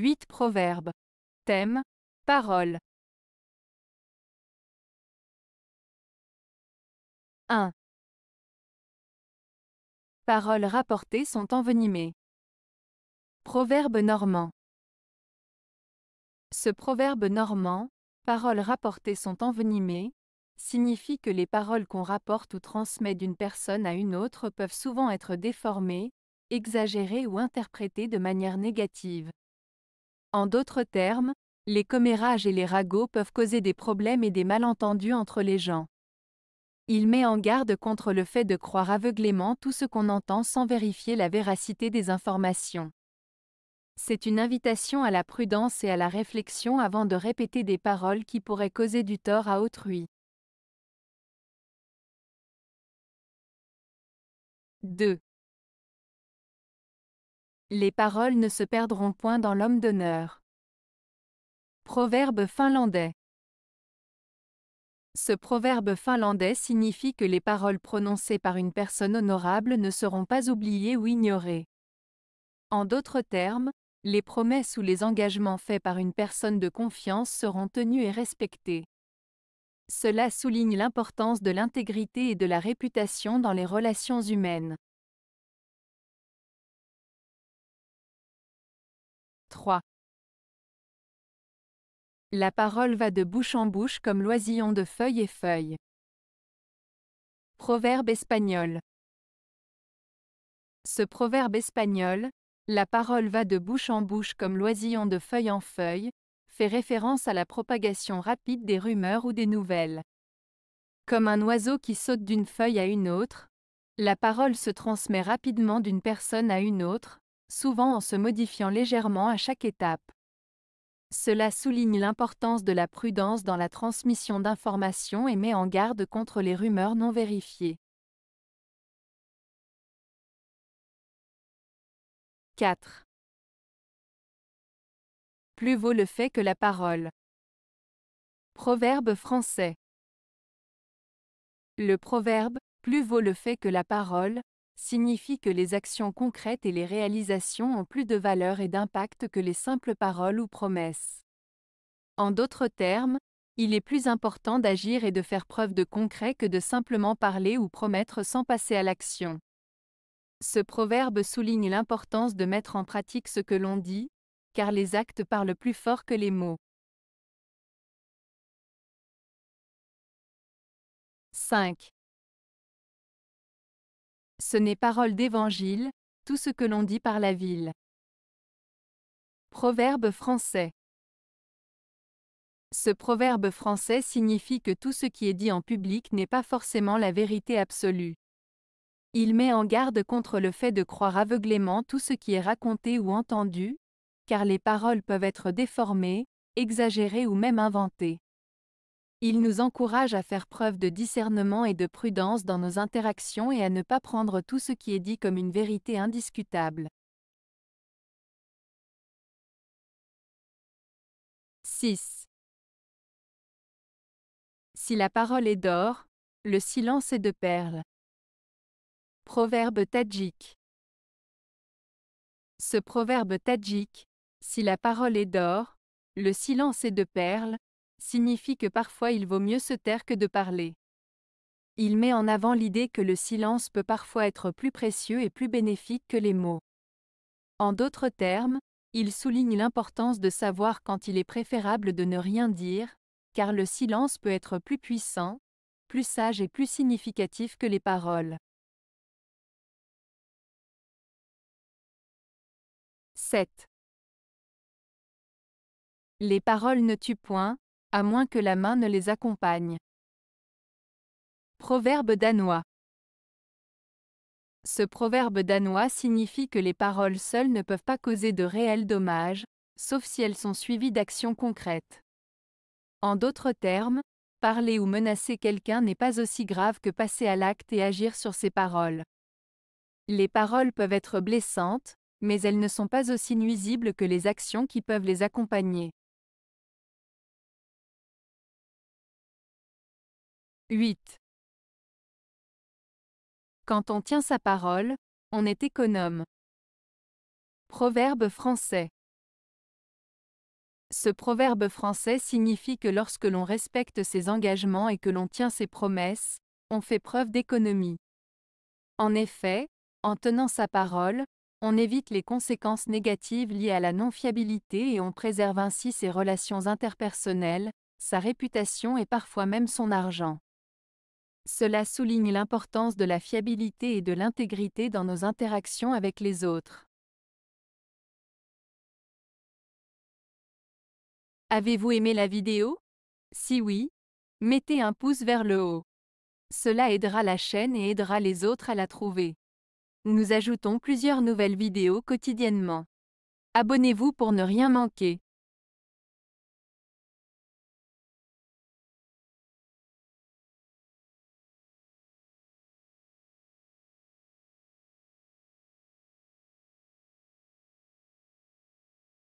8 Proverbes. Thème. Paroles. 1. Paroles rapportées sont envenimées. Proverbe normand. Ce proverbe normand, paroles rapportées sont envenimées, signifie que les paroles qu'on rapporte ou transmet d'une personne à une autre peuvent souvent être déformées, exagérées ou interprétées de manière négative. En d'autres termes, les commérages et les ragots peuvent causer des problèmes et des malentendus entre les gens. Il met en garde contre le fait de croire aveuglément tout ce qu'on entend sans vérifier la véracité des informations. C'est une invitation à la prudence et à la réflexion avant de répéter des paroles qui pourraient causer du tort à autrui. 2. Les paroles ne se perdront point dans l'homme d'honneur. Proverbe finlandais. Ce proverbe finlandais signifie que les paroles prononcées par une personne honorable ne seront pas oubliées ou ignorées. En d'autres termes, les promesses ou les engagements faits par une personne de confiance seront tenus et respectés. Cela souligne l'importance de l'intégrité et de la réputation dans les relations humaines. La parole va de bouche en bouche comme l'oisillon de feuille et feuille. Proverbe espagnol. Ce proverbe espagnol, la parole va de bouche en bouche comme l'oisillon de feuille en feuille, fait référence à la propagation rapide des rumeurs ou des nouvelles. Comme un oiseau qui saute d'une feuille à une autre, la parole se transmet rapidement d'une personne à une autre, souvent en se modifiant légèrement à chaque étape. Cela souligne l'importance de la prudence dans la transmission d'informations et met en garde contre les rumeurs non vérifiées. 4. Plus vaut le fait que la parole. Proverbe français. Le proverbe, plus vaut le fait que la parole, signifie que les actions concrètes et les réalisations ont plus de valeur et d'impact que les simples paroles ou promesses. En d'autres termes, il est plus important d'agir et de faire preuve de concret que de simplement parler ou promettre sans passer à l'action. Ce proverbe souligne l'importance de mettre en pratique ce que l'on dit, car les actes parlent plus fort que les mots. 5. Ce n'est parole d'évangile, tout ce que l'on dit par la ville. Proverbe français. Ce proverbe français signifie que tout ce qui est dit en public n'est pas forcément la vérité absolue. Il met en garde contre le fait de croire aveuglément tout ce qui est raconté ou entendu, car les paroles peuvent être déformées, exagérées ou même inventées. Il nous encourage à faire preuve de discernement et de prudence dans nos interactions et à ne pas prendre tout ce qui est dit comme une vérité indiscutable. 6. Si la parole est d'or, le silence est de perles. Proverbe tadjik. Ce proverbe tadjik, si la parole est d'or, le silence est de perles, signifie que parfois il vaut mieux se taire que de parler. Il met en avant l'idée que le silence peut parfois être plus précieux et plus bénéfique que les mots. En d'autres termes, il souligne l'importance de savoir quand il est préférable de ne rien dire, car le silence peut être plus puissant, plus sage et plus significatif que les paroles. 7. Les paroles ne tuent point, à moins que la main ne les accompagne. Proverbe danois. Ce proverbe danois signifie que les paroles seules ne peuvent pas causer de réels dommages, sauf si elles sont suivies d'actions concrètes. En d'autres termes, parler ou menacer quelqu'un n'est pas aussi grave que passer à l'acte et agir sur ses paroles. Les paroles peuvent être blessantes, mais elles ne sont pas aussi nuisibles que les actions qui peuvent les accompagner. 8. Quand on tient sa parole, on est économe. Proverbe français. Ce proverbe français signifie que lorsque l'on respecte ses engagements et que l'on tient ses promesses, on fait preuve d'économie. En effet, en tenant sa parole, on évite les conséquences négatives liées à la non-fiabilité et on préserve ainsi ses relations interpersonnelles, sa réputation et parfois même son argent. Cela souligne l'importance de la fiabilité et de l'intégrité dans nos interactions avec les autres. Avez-vous aimé la vidéo Si oui, mettez un pouce vers le haut. Cela aidera la chaîne et aidera les autres à la trouver. Nous ajoutons plusieurs nouvelles vidéos quotidiennement. Abonnez-vous pour ne rien manquer.